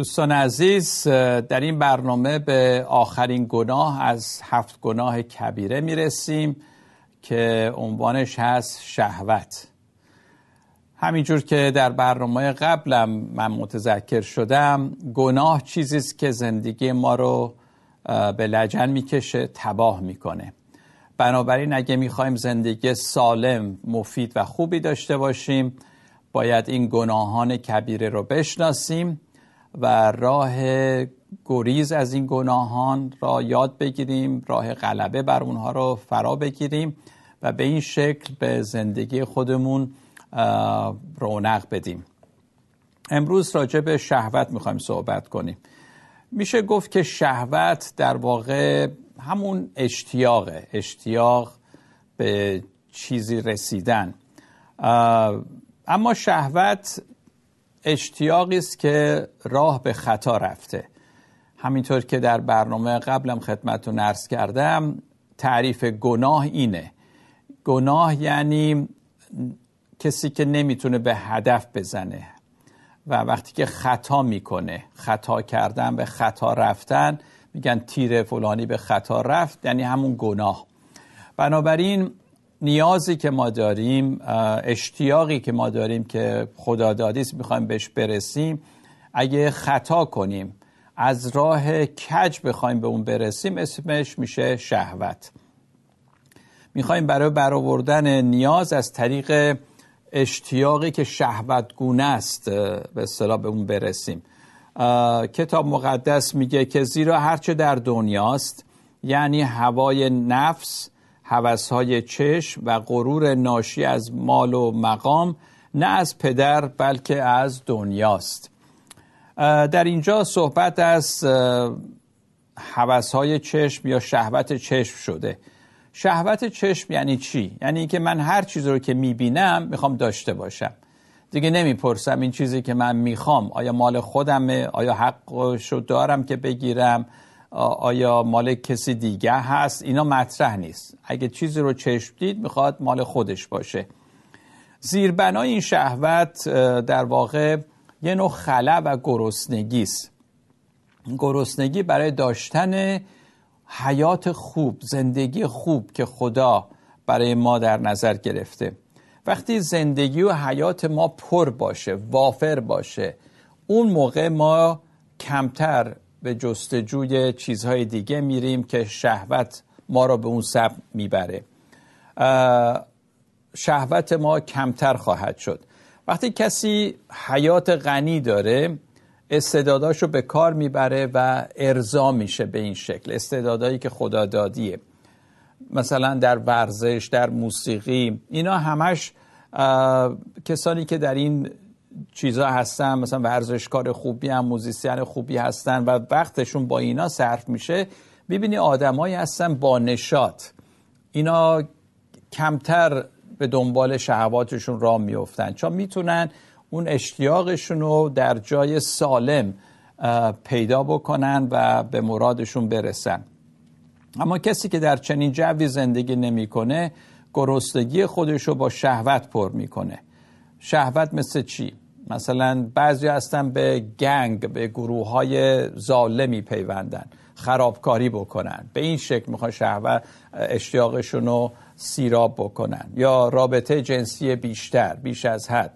دوستان عزیز در این برنامه به آخرین گناه از هفت گناه کبیره رسیم که عنوانش هست شهوت همینجور که در برنامه قبلم من متذکر شدم گناه چیزی است که زندگی ما رو به لجن میکشه تباه میکنه بنابراین اگه میخوایم زندگی سالم مفید و خوبی داشته باشیم باید این گناهان کبیره رو بشناسیم و راه گریز از این گناهان را یاد بگیریم راه غلبه بر اونها رو فرا بگیریم و به این شکل به زندگی خودمون رونق بدیم امروز راجع به شهوت میخوایم صحبت کنیم میشه گفت که شهوت در واقع همون اشتیاقه اشتیاق به چیزی رسیدن اما شهوت اشتیاقی است که راه به خطا رفته همینطور که در برنامه قبلم خدمتتون عرض کردم تعریف گناه اینه گناه یعنی کسی که نمیتونه به هدف بزنه و وقتی که خطا میکنه خطا کردن به خطا رفتن میگن تیر فلانی به خطا رفت یعنی همون گناه بنابراین نیازی که ما داریم اشتیاقی که ما داریم که خدا است میخوایم بهش برسیم اگه خطا کنیم از راه کج بخوایم به اون برسیم اسمش میشه شهوت میخوایم برای برآوردن نیاز از طریق اشتیاقی که شهوتگونه است به اصطلاح به اون برسیم کتاب مقدس میگه که زیرا هرچه در دنیاست یعنی هوای نفس هوسهای چشم و غرور ناشی از مال و مقام نه از پدر بلکه از دنیاست در اینجا صحبت از هوسهای چشم یا شهوت چشم شده شهوت چشم یعنی چی؟ یعنی که من هر چیز رو که میبینم میخوام داشته باشم دیگه نمیپرسم این چیزی که من میخوام آیا مال خودمه؟ آیا حقش رو دارم که بگیرم؟ آیا مال کسی دیگه هست اینا مطرح نیست اگه چیزی رو چشم دید میخواد مال خودش باشه زیربنای این شهوت در واقع یه نوع خلا و گرسنگی است گرسنگی برای داشتن حیات خوب زندگی خوب که خدا برای ما در نظر گرفته وقتی زندگی و حیات ما پر باشه وافر باشه اون موقع ما کمتر به جستجوی چیزهای دیگه میریم که شهوت ما را به اون سب میبره شهوت ما کمتر خواهد شد وقتی کسی حیات غنی داره استعداداشو به کار میبره و ارضا میشه به این شکل استعدادایی که خدا دادیه مثلا در ورزش در موسیقی اینا همش کسانی که در این چیزا هستن مثلا ورزشکار خوبی هم موزیسین خوبی هستن و وقتشون با اینا صرف میشه ببینی آدمایی هستن با نشاط اینا کمتر به دنبال شهواتشون را میفتن چون میتونن اون اشتیاقشون رو در جای سالم پیدا بکنن و به مرادشون برسن اما کسی که در چنین جوی زندگی نمیکنه گرسنگی خودش رو با شهوت پر میکنه شهوت مثل چی مثلا بعضی هستن به گنگ به گروه های ظالمی پیوندن خرابکاری بکنن به این شکل میخوان شهوه اشتیاقشون رو سیراب بکنن یا رابطه جنسی بیشتر بیش از حد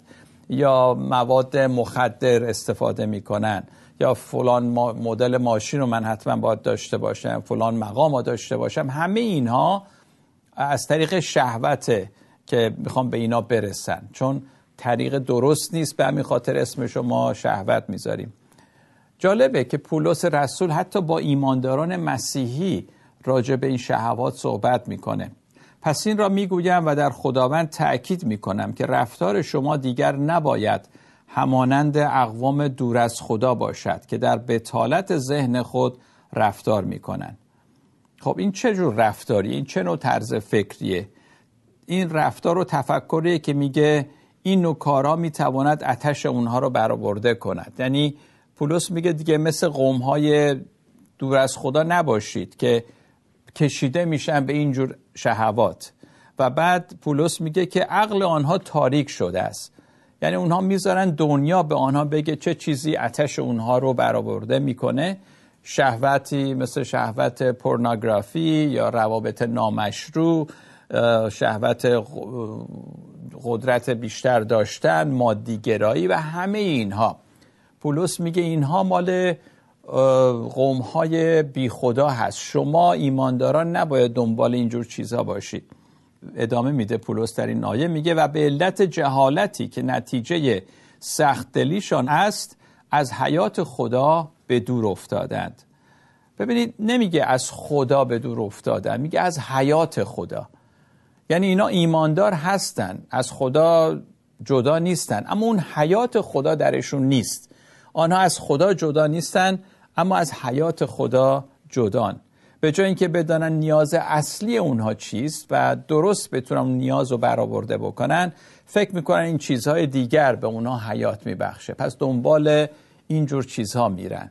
یا مواد مخدر استفاده میکنن یا فلان مدل ماشین رو من حتما باید داشته باشم فلان مقام رو داشته باشم همه اینها از طریق شهوته که میخوام به اینا برسن چون طریق درست نیست به همین خاطر اسم شما شهوت میذاریم جالبه که پولس رسول حتی با ایمانداران مسیحی راجع به این شهوات صحبت میکنه پس این را میگویم و در خداوند تأکید میکنم که رفتار شما دیگر نباید همانند اقوام دور از خدا باشد که در بتالت ذهن خود رفتار میکنند خب این چه جور رفتاری این چه نوع طرز فکریه این رفتار و تفکریه که میگه این نوکارا میتواند اتش اونها رو برآورده کند یعنی پولس میگه دیگه مثل قوم های دور از خدا نباشید که کشیده میشن به اینجور شهوات و بعد پولس میگه که عقل آنها تاریک شده است یعنی اونها میذارن دنیا به آنها بگه چه چیزی اتش اونها رو برآورده میکنه شهوتی مثل شهوت پورنوگرافی یا روابط نامشروع شهوت قدرت بیشتر داشتن مادیگرایی و همه اینها پولس میگه اینها مال قومهای های بی خدا هست شما ایمانداران نباید دنبال اینجور چیزها باشید ادامه میده پولس در این آیه میگه و به علت جهالتی که نتیجه دلیشان است از حیات خدا به دور افتادند ببینید نمیگه از خدا به دور افتادند میگه از حیات خدا یعنی اینا ایماندار هستن از خدا جدا نیستن اما اون حیات خدا درشون نیست آنها از خدا جدا نیستن اما از حیات خدا جدان به جای اینکه بدانن نیاز اصلی اونها چیست و درست بتونن نیاز رو برآورده بکنن فکر میکنن این چیزهای دیگر به اونها حیات میبخشه پس دنبال اینجور چیزها میرن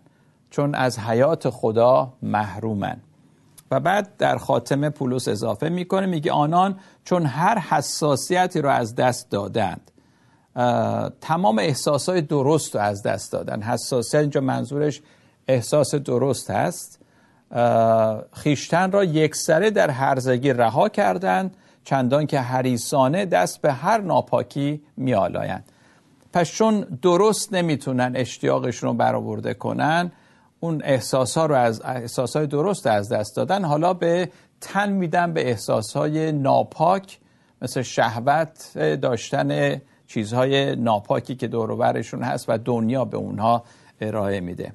چون از حیات خدا محرومن و بعد در خاتمه پولس اضافه میکنه میگه آنان چون هر حساسیتی رو از دست دادند تمام احساس های درست رو از دست دادن حساسیت اینجا منظورش احساس درست هست خیشتن را یکسره در هرزگی رها کردند چندان که هریسانه دست به هر ناپاکی میالایند پس چون درست نمیتونن اشتیاقشون رو برآورده کنن اون ها رو از های درست از دست دادن حالا به تن میدن به احساسهای ناپاک مثل شهوت داشتن چیزهای ناپاکی که دوروبرشون هست و دنیا به اونها ارائه میده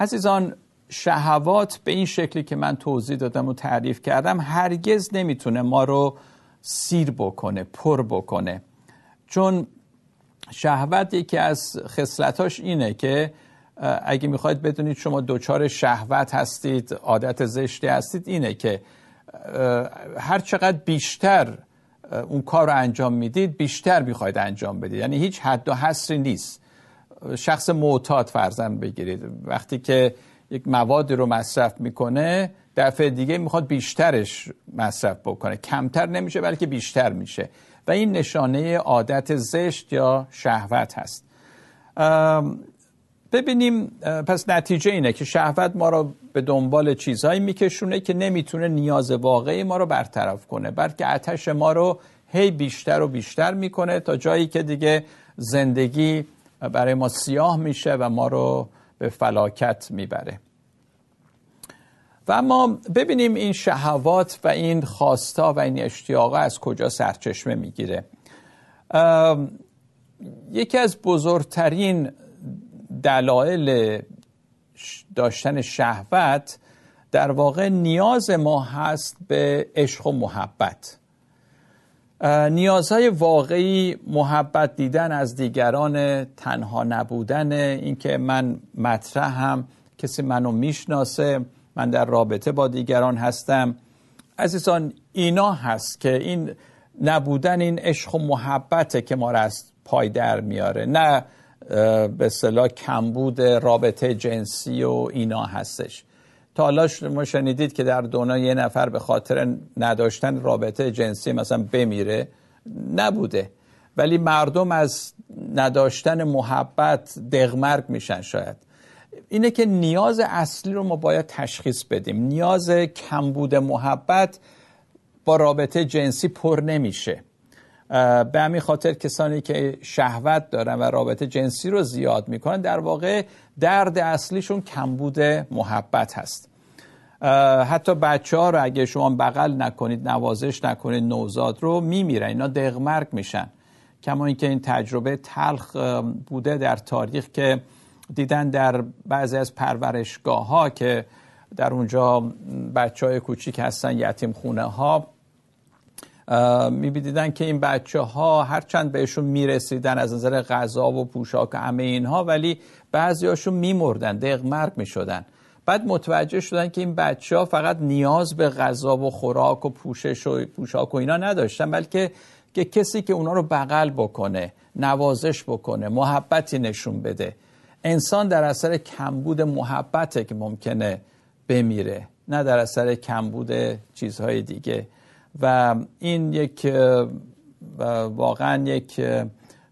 عزیزان شهوات به این شکلی که من توضیح دادم و تعریف کردم هرگز نمیتونه ما رو سیر بکنه پر بکنه چون شهوت یکی از خصلتاش اینه که اگه میخواید بدونید شما دچار شهوت هستید عادت زشتی هستید اینه که هر چقدر بیشتر اون کار رو انجام میدید بیشتر میخواید انجام بدید یعنی هیچ حد و حصری نیست شخص معتاد فرزن بگیرید وقتی که یک موادی رو مصرف میکنه دفعه دیگه میخواد بیشترش مصرف بکنه کمتر نمیشه بلکه بیشتر میشه و این نشانه عادت زشت یا شهوت هست ببینیم پس نتیجه اینه که شهوت ما رو به دنبال چیزهایی میکشونه که نمیتونه نیاز واقعی ما رو برطرف کنه بلکه آتش ما رو هی بیشتر و بیشتر میکنه تا جایی که دیگه زندگی برای ما سیاه میشه و ما رو به فلاکت میبره و ما ببینیم این شهوات و این خواستا و این اشتیاق از کجا سرچشمه میگیره یکی از بزرگترین دلایل داشتن شهوت در واقع نیاز ما هست به عشق و محبت نیازهای واقعی محبت دیدن از دیگران تنها نبودن اینکه من هم کسی منو میشناسه من در رابطه با دیگران هستم عزیزان اینا هست که این نبودن این عشق و محبته که ما را از پای در میاره نه به صلاح کمبود رابطه جنسی و اینا هستش تا حالا ما شنیدید که در دنیا یه نفر به خاطر نداشتن رابطه جنسی مثلا بمیره نبوده ولی مردم از نداشتن محبت دغمرگ میشن شاید اینه که نیاز اصلی رو ما باید تشخیص بدیم نیاز کمبود محبت با رابطه جنسی پر نمیشه به همین خاطر کسانی که شهوت دارن و رابطه جنسی رو زیاد میکنن در واقع درد اصلیشون کمبود محبت هست حتی بچه ها رو اگه شما بغل نکنید نوازش نکنید نوزاد رو میمیرن اینا دغمرگ میشن کما اینکه این تجربه تلخ بوده در تاریخ که دیدن در بعضی از پرورشگاه ها که در اونجا بچه های کوچیک هستن یتیم خونه ها می دیدن که این بچه ها هرچند بهشون میرسیدن از نظر غذا و پوشاک و همه اینها ولی می میمردن دق مرگ میشدن بعد متوجه شدن که این بچه ها فقط نیاز به غذا و خوراک و پوشش و پوشاک و اینا نداشتن بلکه که کسی که اونا رو بغل بکنه نوازش بکنه محبتی نشون بده انسان در اثر کمبود محبته که ممکنه بمیره نه در اثر کمبود چیزهای دیگه و این یک واقعا یک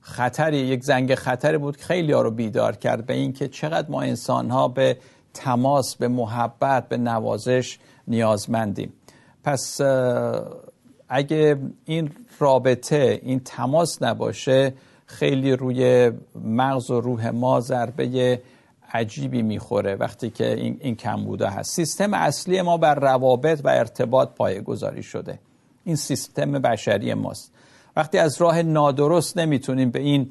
خطری یک زنگ خطری بود که خیلی ها رو بیدار کرد به اینکه چقدر ما انسان ها به تماس به محبت به نوازش نیازمندیم پس اگه این رابطه این تماس نباشه خیلی روی مغز و روح ما ضربه عجیبی میخوره وقتی که این, این کم هست سیستم اصلی ما بر روابط و ارتباط پایه گذاری شده این سیستم بشری ماست وقتی از راه نادرست نمیتونیم به این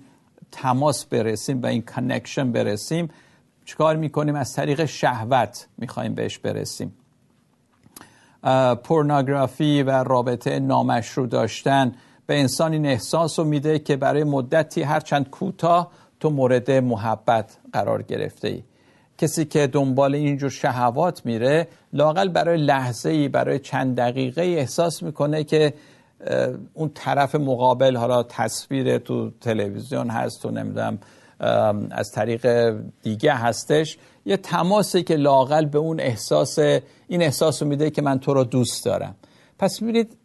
تماس برسیم و این کنکشن برسیم چکار میکنیم از طریق شهوت میخوایم بهش برسیم پورنوگرافی و رابطه نامشروع داشتن به انسان این احساس رو میده که برای مدتی هرچند کوتاه تو مورد محبت قرار گرفته ای کسی که دنبال اینجور شهوات میره لاقل برای لحظه ای برای چند دقیقه ای احساس میکنه که اون طرف مقابل حالا تصویر تو تلویزیون هست تو نمیدونم از طریق دیگه هستش یه تماسی که لاقل به اون احساس این احساس رو میده که من تو رو دوست دارم پس میبینید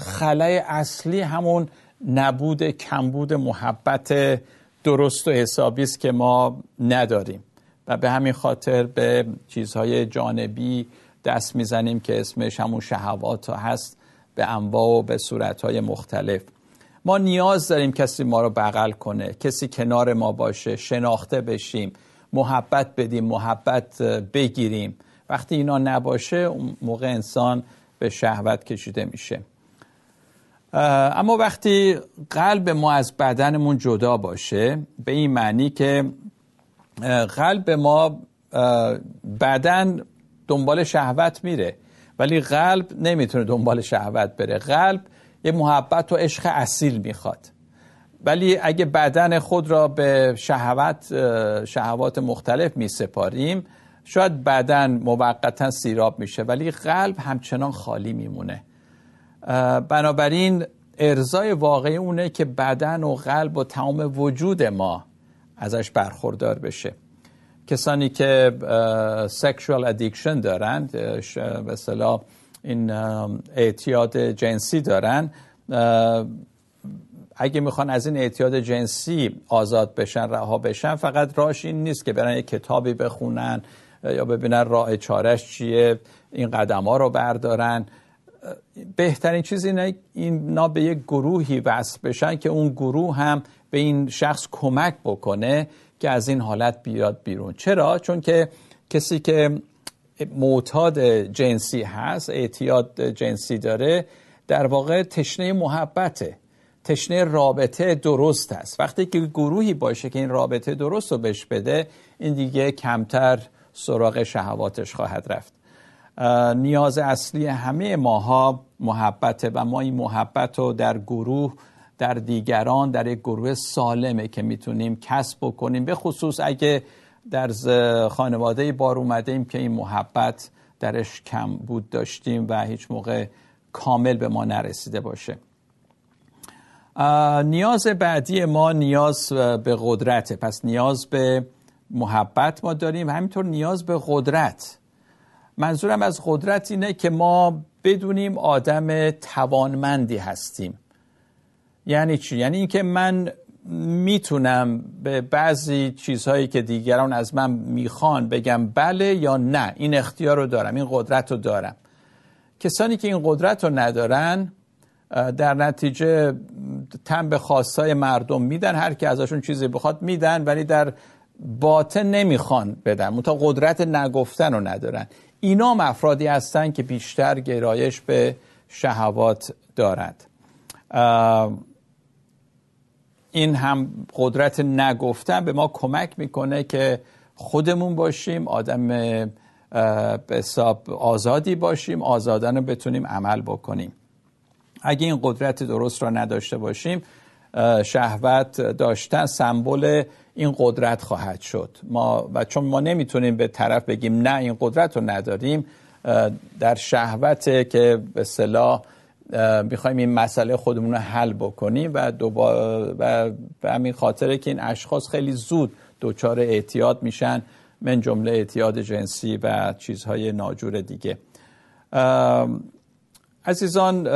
خلای اصلی همون نبود کمبود محبت درست و حسابی است که ما نداریم و به همین خاطر به چیزهای جانبی دست میزنیم که اسمش همون شهوات هست به انواع و به صورتهای مختلف ما نیاز داریم کسی ما رو بغل کنه کسی کنار ما باشه شناخته بشیم محبت بدیم محبت بگیریم وقتی اینا نباشه اون موقع انسان به شهوت کشیده میشه اما وقتی قلب ما از بدنمون جدا باشه به این معنی که قلب ما بدن دنبال شهوت میره ولی قلب نمیتونه دنبال شهوت بره قلب یه محبت و عشق اصیل میخواد ولی اگه بدن خود را به شهوت شهوات مختلف میسپاریم شاید بدن موقتا سیراب میشه ولی قلب همچنان خالی میمونه بنابراین ارزای واقعی اونه که بدن و قلب و تمام وجود ما ازش برخوردار بشه کسانی که سکشوال ادیکشن دارند به این اعتیاد جنسی دارن اگه میخوان از این اعتیاد جنسی آزاد بشن رها بشن فقط راش این نیست که برن یک کتابی بخونن یا ببینن راه چارش چیه این قدم ها رو بردارن بهترین چیز اینه اینا به یک گروهی وصل بشن که اون گروه هم به این شخص کمک بکنه که از این حالت بیاد بیرون چرا؟ چون که کسی که معتاد جنسی هست اعتیاد جنسی داره در واقع تشنه محبته تشنه رابطه درست است وقتی که گروهی باشه که این رابطه درست رو بهش بده این دیگه کمتر سراغ شهواتش خواهد رفت نیاز اصلی همه ماها محبته و ما این محبت رو در گروه در دیگران در یک گروه سالمه که میتونیم کسب بکنیم به خصوص اگه در خانواده بار اومده ایم که این محبت درش کم بود داشتیم و هیچ موقع کامل به ما نرسیده باشه نیاز بعدی ما نیاز به قدرته پس نیاز به محبت ما داریم همینطور نیاز به قدرت منظورم از قدرت اینه که ما بدونیم آدم توانمندی هستیم یعنی چی؟ یعنی اینکه من میتونم به بعضی چیزهایی که دیگران از من میخوان بگم بله یا نه این اختیار رو دارم این قدرت رو دارم کسانی که این قدرت رو ندارن در نتیجه تن به خواستای مردم میدن هر که ازشون چیزی بخواد میدن ولی در باطن نمیخوان بدن تا قدرت نگفتن رو ندارن اینا افرادی هستند که بیشتر گرایش به شهوات دارند این هم قدرت نگفتن به ما کمک میکنه که خودمون باشیم آدم به حساب آزادی باشیم آزادن رو بتونیم عمل بکنیم اگه این قدرت درست را نداشته باشیم شهوت داشتن سمبل این قدرت خواهد شد ما و چون ما نمیتونیم به طرف بگیم نه این قدرت رو نداریم در شهوت که به صلاح میخوایم این مسئله خودمون رو حل بکنیم و, و به همین خاطره که این اشخاص خیلی زود دچار اعتیاد میشن من جمله اعتیاد جنسی و چیزهای ناجور دیگه عزیزان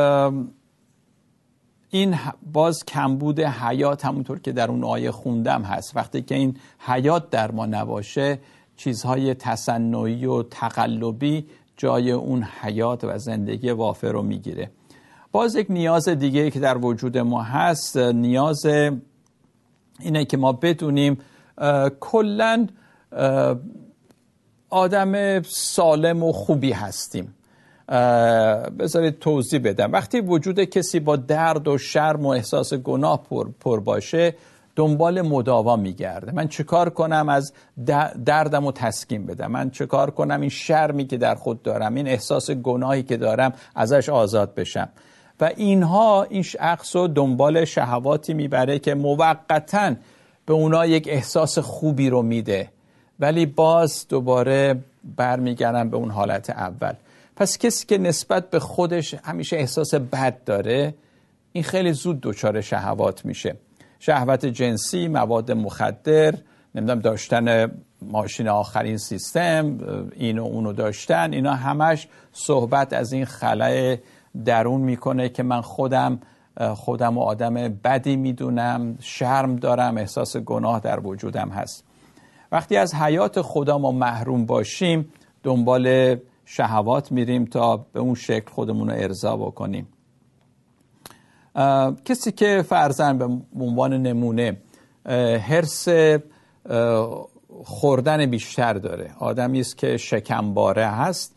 این باز کمبود حیات همونطور که در اون آیه خوندم هست وقتی که این حیات در ما نباشه چیزهای تصنعی و تقلبی جای اون حیات و زندگی وافر رو میگیره باز یک نیاز دیگه که در وجود ما هست نیاز اینه که ما بدونیم کلا آدم سالم و خوبی هستیم بذارید توضیح بدم وقتی وجود کسی با درد و شرم و احساس گناه پر, پر باشه دنبال مداوا میگرده من چکار کنم از دردم و تسکین بدم من چکار کنم این شرمی که در خود دارم این احساس گناهی که دارم ازش آزاد بشم و اینها این شخص رو دنبال شهواتی میبره که موقتا به اونا یک احساس خوبی رو میده ولی باز دوباره برمیگردم به اون حالت اول پس کسی که نسبت به خودش همیشه احساس بد داره این خیلی زود دچار شهوات میشه شهوت جنسی مواد مخدر نمیدونم داشتن ماشین آخرین سیستم این اینو اونو داشتن اینا همش صحبت از این خلای درون میکنه که من خودم خودم و آدم بدی میدونم شرم دارم احساس گناه در وجودم هست وقتی از حیات خدا ما محروم باشیم دنبال شهوات میریم تا به اون شکل خودمون رو ارضا بکنیم کسی که فرزن به عنوان نمونه هرس خوردن بیشتر داره آدمی است که شکمباره هست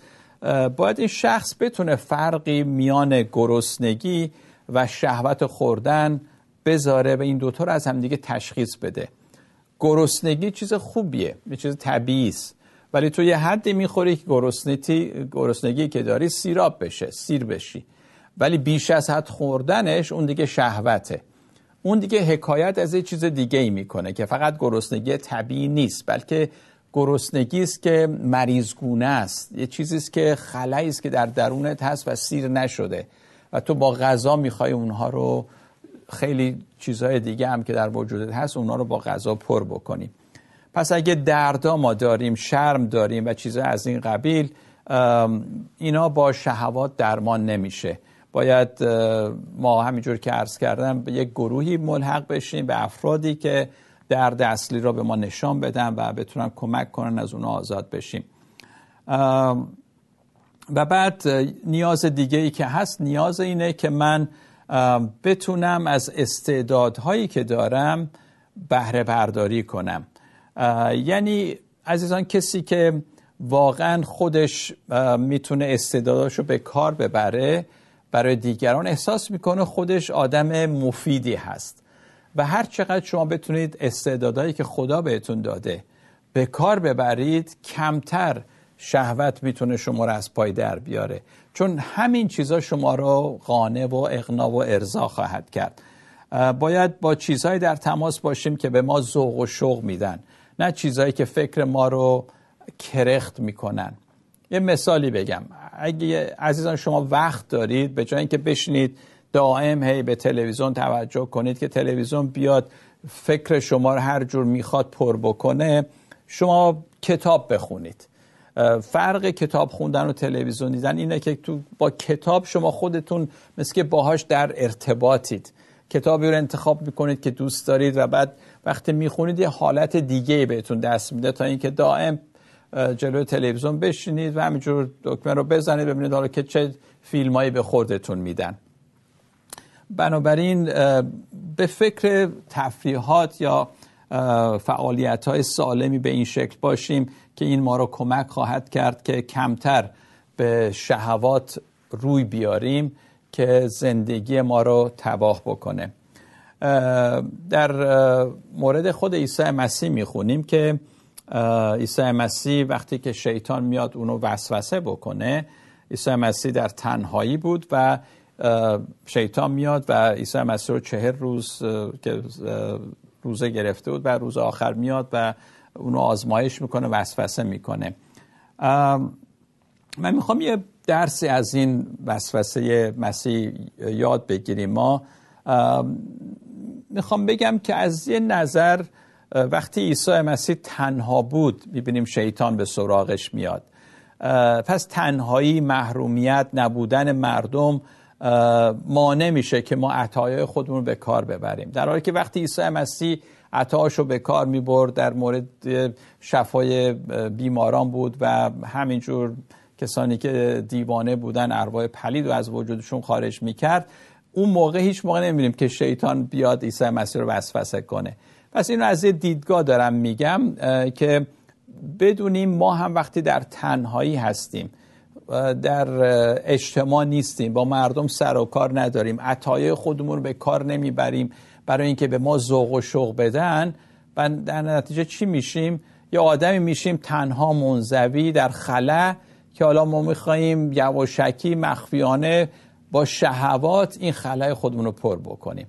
باید این شخص بتونه فرقی میان گرسنگی و شهوت خوردن بذاره و این دوتا رو از همدیگه تشخیص بده گرسنگی چیز خوبیه یه چیز طبیعی ولی تو یه حدی میخوری که گرسنگی که داری سیراب بشه سیر بشی ولی بیش از حد خوردنش اون دیگه شهوته اون دیگه حکایت از یه چیز دیگه ای میکنه که فقط گرسنگی طبیعی نیست بلکه گرسنگی است که مریضگونه است یه چیزی است که خلایی است که در درونت هست و سیر نشده و تو با غذا میخوای اونها رو خیلی چیزهای دیگه هم که در وجودت هست اونها رو با غذا پر بکنی پس اگه دردا ما داریم شرم داریم و چیزا از این قبیل اینا با شهوات درمان نمیشه باید ما همینجور که عرض کردم به یک گروهی ملحق بشیم به افرادی که درد اصلی را به ما نشان بدن و بتونن کمک کنن از اون آزاد بشیم و بعد نیاز دیگه ای که هست نیاز اینه که من بتونم از استعدادهایی که دارم بهره برداری کنم یعنی عزیزان کسی که واقعا خودش میتونه استعداداشو به کار ببره برای دیگران احساس میکنه خودش آدم مفیدی هست و هر چقدر شما بتونید استعدادایی که خدا بهتون داده به کار ببرید کمتر شهوت میتونه شما رو از پای در بیاره چون همین چیزا شما رو قانع و اقنا و ارضا خواهد کرد باید با چیزهایی در تماس باشیم که به ما ذوق و شوق میدن نه چیزهایی که فکر ما رو کرخت میکنن یه مثالی بگم اگه عزیزان شما وقت دارید به جای اینکه بشینید دائم هی به تلویزیون توجه کنید که تلویزیون بیاد فکر شما رو هر جور میخواد پر بکنه شما کتاب بخونید فرق کتاب خوندن و تلویزیون دیدن اینه که تو با کتاب شما خودتون مثل که باهاش در ارتباطید کتابی رو انتخاب میکنید که دوست دارید و بعد وقتی میخونید یه حالت دیگه بهتون دست میده تا اینکه دائم جلوی تلویزیون بشینید و همینجور دکمه رو بزنید ببینید حالا که چه فیلمایی به خوردتون میدن بنابراین به فکر تفریحات یا فعالیت های سالمی به این شکل باشیم که این ما رو کمک خواهد کرد که کمتر به شهوات روی بیاریم که زندگی ما رو تباه بکنه در مورد خود عیسی مسیح میخونیم که عیسی مسیح وقتی که شیطان میاد اونو وسوسه بکنه عیسی مسیح در تنهایی بود و شیطان میاد و عیسی مسیح رو چهر روز که روزه گرفته بود و روز آخر میاد و اونو آزمایش میکنه وسوسه میکنه من میخوام یه درسی از این وسوسه مسیح یاد بگیریم ما میخوام بگم که از یه نظر وقتی عیسی مسیح تنها بود میبینیم شیطان به سراغش میاد پس تنهایی محرومیت نبودن مردم مانع میشه که ما عطای خودمون به کار ببریم در حالی که وقتی عیسی مسیح رو به کار میبرد در مورد شفای بیماران بود و همینجور کسانی که دیوانه بودن ارواح پلید و از وجودشون خارج میکرد اون موقع هیچ موقع نمیبینیم که شیطان بیاد عیسی مسیح رو وسوسه کنه پس اینو از یه دیدگاه دارم میگم که بدونیم ما هم وقتی در تنهایی هستیم در اجتماع نیستیم با مردم سر و کار نداریم عطایه خودمون رو به کار نمیبریم برای اینکه به ما ذوق و شوق بدن و در نتیجه چی میشیم یا آدمی میشیم تنها منزوی در خلا که حالا ما میخواییم یواشکی مخفیانه با شهوات این خلای خودمون رو پر بکنیم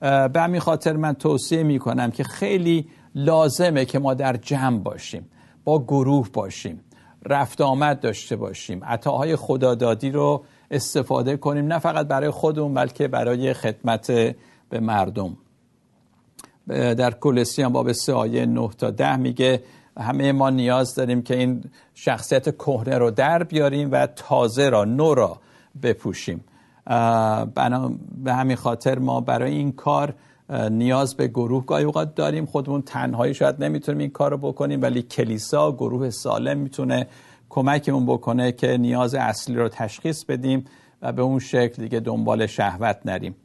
به همین خاطر من توصیه کنم که خیلی لازمه که ما در جمع باشیم با گروه باشیم رفت آمد داشته باشیم عطاهای خدادادی رو استفاده کنیم نه فقط برای خودمون بلکه برای خدمت به مردم در کلسیان باب سه آیه 9 تا 10 میگه همه ما نیاز داریم که این شخصیت کهنه رو در بیاریم و تازه را نو را بپوشیم بنا به همین خاطر ما برای این کار نیاز به گروه گاهی اوقات داریم خودمون تنهایی شاید نمیتونیم این کار رو بکنیم ولی کلیسا گروه سالم میتونه کمکمون بکنه که نیاز اصلی رو تشخیص بدیم و به اون شکل دیگه دنبال شهوت نریم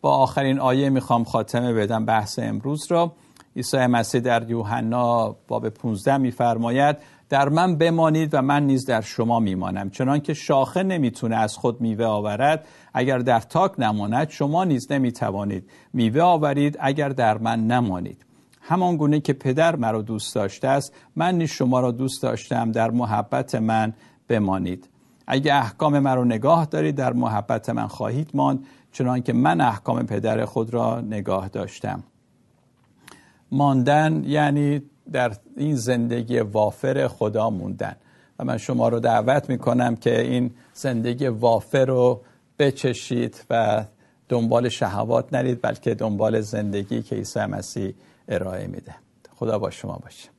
با آخرین آیه میخوام خاتمه بدم بحث امروز را عیسی مسیح در یوحنا باب 15 میفرماید در من بمانید و من نیز در شما میمانم چنان که شاخه نمیتونه از خود میوه آورد اگر در تاک نماند شما نیز نمیتوانید میوه آورید اگر در من نمانید همان گونه که پدر مرا دوست داشته است من نیز شما را دوست داشتم در محبت من بمانید اگه احکام مرا نگاه دارید در محبت من خواهید ماند چنانکه من احکام پدر خود را نگاه داشتم ماندن یعنی در این زندگی وافر خدا موندن و من شما رو دعوت می کنم که این زندگی وافر رو بچشید و دنبال شهوات نرید بلکه دنبال زندگی که عیسی مسیح ارائه میده خدا با شما باشه